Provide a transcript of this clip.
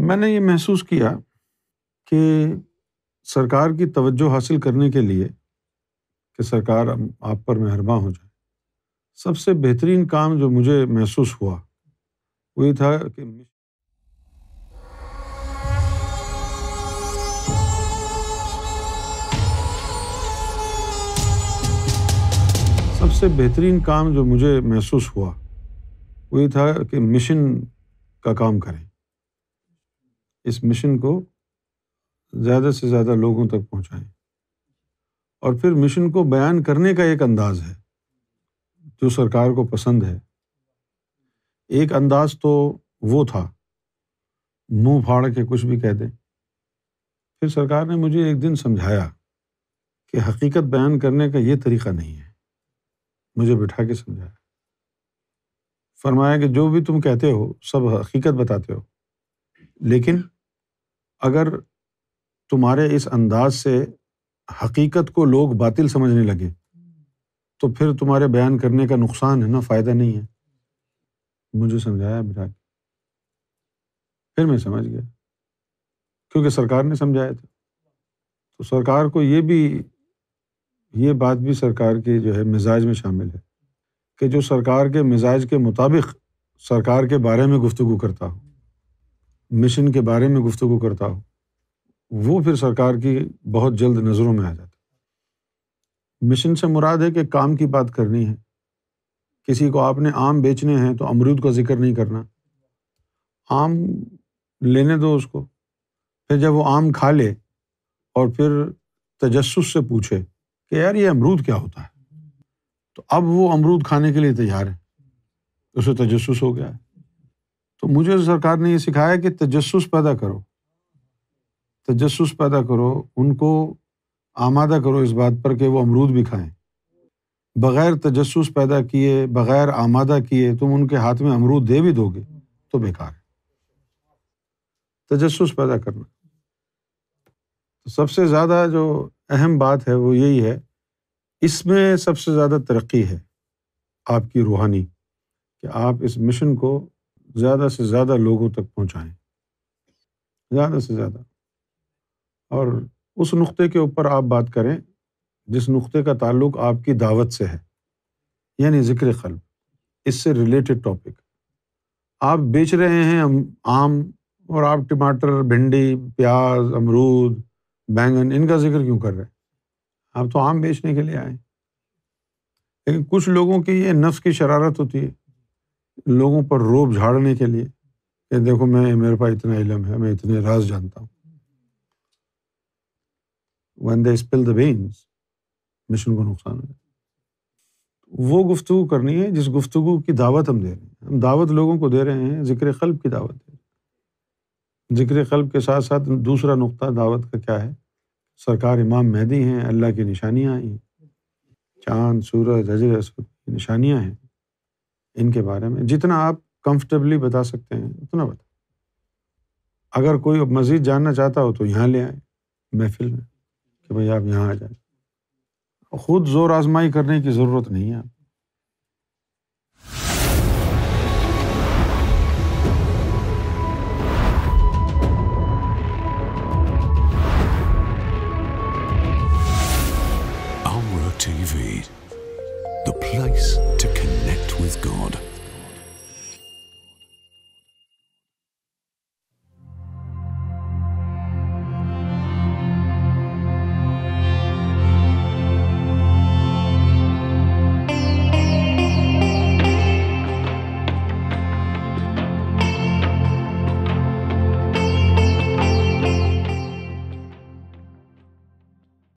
मैंने ये महसूस किया कि सरकार की तवज्जो हासिल करने के लिए कि सरकार आप पर मेहरबान हो जाए सबसे बेहतरीन काम जो मुझे महसूस हुआ वो ये था कि सबसे बेहतरीन काम जो मुझे महसूस हुआ वो ये था कि मिशन का काम करें इस मिशन को ज़्यादा से ज़्यादा लोगों तक पहुँचाएँ और फिर मिशन को बयान करने का एक अंदाज़ है जो सरकार को पसंद है एक अंदाज तो वो था मुंह फाड़ के कुछ भी कह दें फिर सरकार ने मुझे एक दिन समझाया कि हकीकत बयान करने का ये तरीका नहीं है मुझे बिठा के समझाया फरमाया कि जो भी तुम कहते हो सब हकीकत बताते हो लेकिन अगर तुम्हारे इस अंदाज से हकीकत को लोग बातिल समझने लगे तो फिर तुम्हारे बयान करने का नुकसान है ना फ़ायदा नहीं है मुझे समझाया बिराग फिर मैं समझ गया क्योंकि सरकार ने समझाया था तो सरकार को ये भी ये बात भी सरकार के जो है मिजाज में शामिल है कि जो सरकार के मिजाज के मुताबिक सरकार के बारे में गुफ्तु करता हो मिशन के बारे में गुफ्तु करता हो वो फिर सरकार की बहुत जल्द नज़रों में आ जाता मिशन से मुराद है कि काम की बात करनी है किसी को आपने आम बेचने हैं तो अमरूद का जिक्र नहीं करना आम लेने दो उसको फिर जब वो आम खा ले और फिर तजस से पूछे कि यार ये अमरूद क्या होता है तो अब वो अमरूद खाने के लिए तैयार है उसे तजस हो गया है तो मुझे सरकार ने यह सिखाया कि तजस पैदा करो तजस पैदा करो उनको आमादा करो इस बात पर कि वो अमरूद भी खाएं बग़ैर तजस पैदा किए बग़ैर आमादा किए तुम उनके हाथ में अमरूद दे भी दोगे तो बेकार है तजस पैदा करना तो सबसे ज़्यादा जो अहम बात है वो यही है इसमें सबसे ज़्यादा तरक्की है आपकी रूहानी कि आप इस मिशन को ज़्यादा से ज़्यादा लोगों तक पहुँचाएँ ज़्यादा से ज़्यादा और उस नुक्ते के ऊपर आप बात करें जिस नुक्ते का ताल्लुक आपकी दावत से है यानी ज़िक्र कल्ब इससे रिलेटेड टॉपिक आप बेच रहे हैं आम और आप टमाटर भिंडी प्याज अमरूद बैंगन इनका जिक्र क्यों कर रहे हैं आप तो आम बेचने के लिए आए लेकिन कुछ लोगों की ये नफ्स की शरारत होती है लोगों पर रोब झाड़ने के लिए कि देखो मैं मेरे पास इतना इलम है मैं इतने राज जानता हूँ when they spill the beans mission को नुकसान हो जाए वो गुफ्तु करनी है जिस गुफ्तु की दावत हम दे रहे हैं हम दावत लोगों को दे रहे हैं जिक्र कल्ब की दावत दे रहे हैं जिक्र कल्ब के साथ साथ दूसरा नुक्ता दावत का क्या है सरकार इमाम मेहदी हैं अल्लाह की निशानियाँ आई हैं चाँद सूरज हजर असद निशानियाँ हैं इनके बारे में जितना आप कंफर्टेबली बता सकते हैं उतना बता अगर कोई मज़ीद जानना चाहता हो तो यहाँ ले आए महफिल में कि भाई आप यहाँ आ जाए खुद ज़ोर आजमाई करने की ज़रूरत नहीं है आप